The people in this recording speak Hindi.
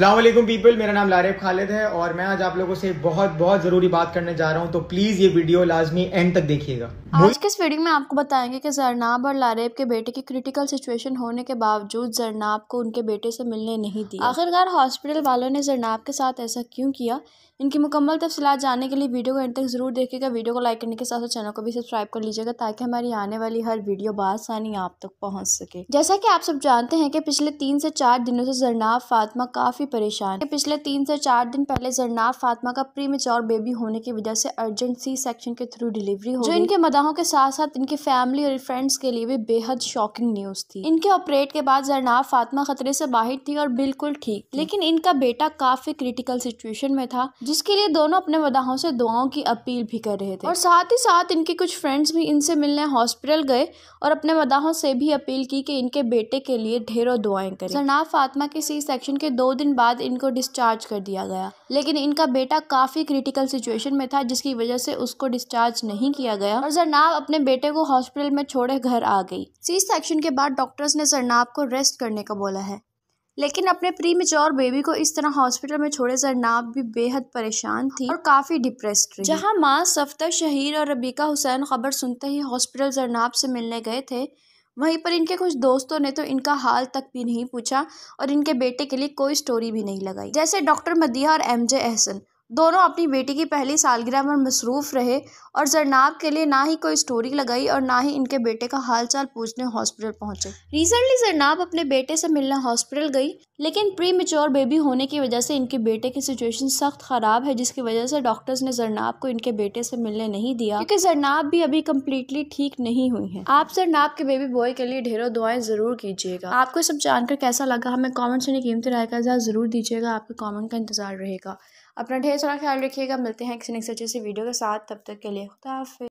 अल्लाम पीपल मेरा नाम लारिफ खालिद है और मैं आज आप लोगों से बहुत बहुत ज़रूरी बात करने जा रहा हूँ तो प्लीज़ ये वीडियो लाजमी एंड तक देखिएगा आज के इस वीडियो में आपको बताएंगे कि जरनाब और लारेब के बेटे की क्रिटिकल सिचुएशन होने के बावजूद जरनाब को उनके बेटे से मिलने नहीं दी आखिरकार हॉस्पिटल वालों ने जरनाब के साथ ऐसा क्यों किया इनकी मुकम्मल तफसलत जानने के लिए वीडियो को एंड तक ज़रूर देखिएगा वीडियो को लाइक करने के साथ साथ चैनल को भी सब्सक्राइब कर लीजिएगा ताकि हमारी आने वाली हर वीडियो बासानी आप तक पहुँच सके जैसा की आप सब जानते हैं कि पिछले तीन से चार दिनों से जरनाब फातमा काफ़ी काफ़ी परेशान है पिछले तीन से चार दिन पहले जरनाब फातिमा का प्री मेच्योर बेबी होने की वजह से अर्जेंट सी सेक्शन के थ्रू डिलीवरी हो जो इनके मदाहों के साथ साथ इनके फैमिली और फ्रेंड्स के लिए भी बेहद शॉकिंग न्यूज़ थी इनके ऑपरेट के बाद जरनाब फातिमा खतरे से बाहर थी और बिल्कुल ठीक लेकिन इनका बेटा काफ़ी क्रिटिकल सिचुएशन में था जिसके लिए दोनों अपने मदाहों से दुआओं की अपील भी कर रहे थे और साथ ही साथ इनके कुछ फ्रेंड्स भी इनसे मिलने हॉस्पिटल गए और अपने मदाहों से भी अपील की कि इनके बेटे के लिए ढेरों दुआएं करें जरनाब फातिमा के सी सेक्शन के दो दिन बाद इनको डिस्चार्ज कर दिया गया लेकिन इनका बेटा काफ़ी क्रिटिकल सिचुएशन में था जिसकी वजह से उसको डिस्चार्ज नहीं किया गया और जरनाब अपने बेटे को हॉस्पिटल में छोड़े घर आ गई सी सेक्शन के बाद डॉक्टर्स ने जरनाब को रेस्ट करने का बोला है लेकिन अपने प्री मेच्योर बेबी को इस तरह हॉस्पिटल में छोड़े जरनाब भी बेहद परेशान थी और काफ़ी डिप्रेस्ड रही जहां माँ सफ्तर शहीर और रबीका हुसैन खबर सुनते ही हॉस्पिटल जरनाब से मिलने गए थे वहीं पर इनके कुछ दोस्तों ने तो इनका हाल तक भी नहीं पूछा और इनके बेटे के लिए कोई स्टोरी भी नहीं लगाई जैसे डॉक्टर मदिया और एम जे एहसन दोनों अपनी बेटी की पहली सालगिरह में मसरूफ़ रहे और जरनाब के लिए ना ही कोई स्टोरी लगाई और ना ही इनके बेटे का हालचाल पूछने हॉस्पिटल पहुंचे रिसेंटली जरनाब अपने बेटे से मिलने हॉस्पिटल गई लेकिन प्री मेच्योर बेबी होने की वजह से इनके बेटे की सिचुएशन सख्त ख़राब है जिसकी वजह से डॉक्टर्स ने जरनाब को इनके बेटे से मिलने नहीं दिया क्योंकि जरनाब भी अभी कम्प्लीटली ठीक नहीं हुई है आप जरनाब के बेबी बॉय के लिए ढेरों दुआएं ज़रूर कीजिएगा आपको सब जानकर कैसा लगा हमें कॉमेंट्स में कीमती राय का ज़रूर दीजिएगा आपके कॉमेंट का इंतजार रहेगा अपना ढेर सारा ख्याल रखिएगा मिलते हैं किसी नेक्स्ट अच्छे से वीडियो के साथ तब तक के लिए खुदा